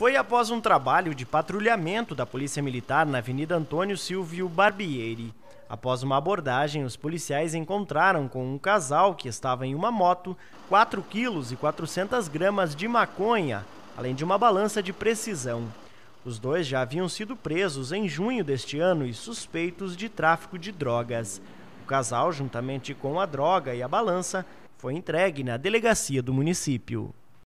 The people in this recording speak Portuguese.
Foi após um trabalho de patrulhamento da Polícia Militar na Avenida Antônio Silvio Barbieri. Após uma abordagem, os policiais encontraram com um casal que estava em uma moto 4 quilos e 400 gramas de maconha, além de uma balança de precisão. Os dois já haviam sido presos em junho deste ano e suspeitos de tráfico de drogas. O casal, juntamente com a droga e a balança, foi entregue na delegacia do município.